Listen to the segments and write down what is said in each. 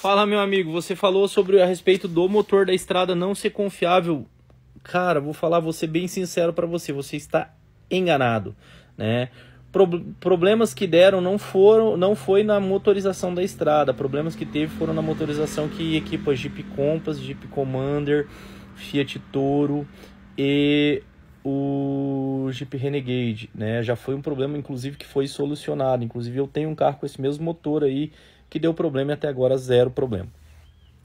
Fala, meu amigo, você falou sobre a respeito do motor da estrada não ser confiável. Cara, vou falar, vou ser bem sincero para você, você está enganado, né? Pro problemas que deram não foram, não foi na motorização da estrada, problemas que teve foram na motorização que equipa Jeep Compass, Jeep Commander, Fiat Toro e o o Jeep Renegade, né? Já foi um problema, inclusive, que foi solucionado. Inclusive, eu tenho um carro com esse mesmo motor aí que deu problema e até agora zero problema.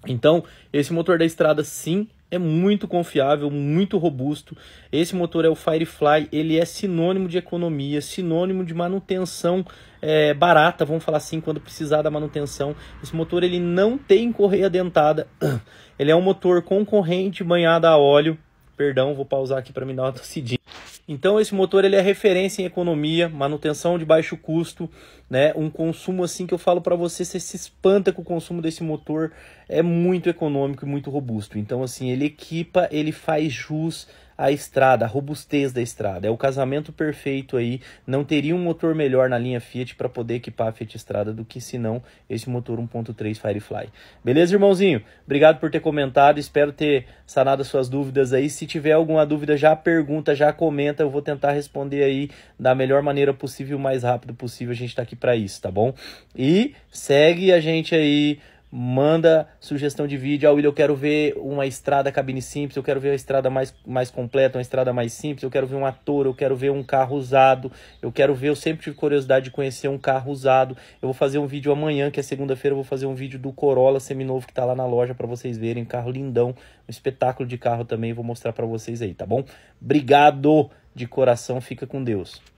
Então, esse motor da estrada, sim, é muito confiável, muito robusto. Esse motor é o Firefly, ele é sinônimo de economia, sinônimo de manutenção é, barata, vamos falar assim, quando precisar da manutenção. Esse motor ele não tem correia dentada, ele é um motor com corrente banhada a óleo. Perdão, vou pausar aqui para me dar uma tossidinha. Então esse motor ele é referência em economia, manutenção de baixo custo, né? Um consumo assim que eu falo para você, você se espanta que o consumo desse motor é muito econômico e muito robusto. Então assim, ele equipa, ele faz jus a estrada, a robustez da estrada. É o casamento perfeito aí. Não teria um motor melhor na linha Fiat para poder equipar a Fiat Estrada do que se não esse motor 1.3 Firefly. Beleza, irmãozinho? Obrigado por ter comentado. Espero ter sanado as suas dúvidas aí. Se tiver alguma dúvida, já pergunta, já comenta. Eu vou tentar responder aí da melhor maneira possível, o mais rápido possível. A gente está aqui para isso, tá bom? E segue a gente aí manda sugestão de vídeo. Ah, Will, eu quero ver uma estrada cabine simples, eu quero ver uma estrada mais, mais completa, uma estrada mais simples, eu quero ver um ator, eu quero ver um carro usado, eu quero ver, eu sempre tive curiosidade de conhecer um carro usado. Eu vou fazer um vídeo amanhã, que é segunda-feira, eu vou fazer um vídeo do Corolla seminovo que tá lá na loja para vocês verem, um carro lindão, um espetáculo de carro também, vou mostrar para vocês aí, tá bom? Obrigado de coração, fica com Deus.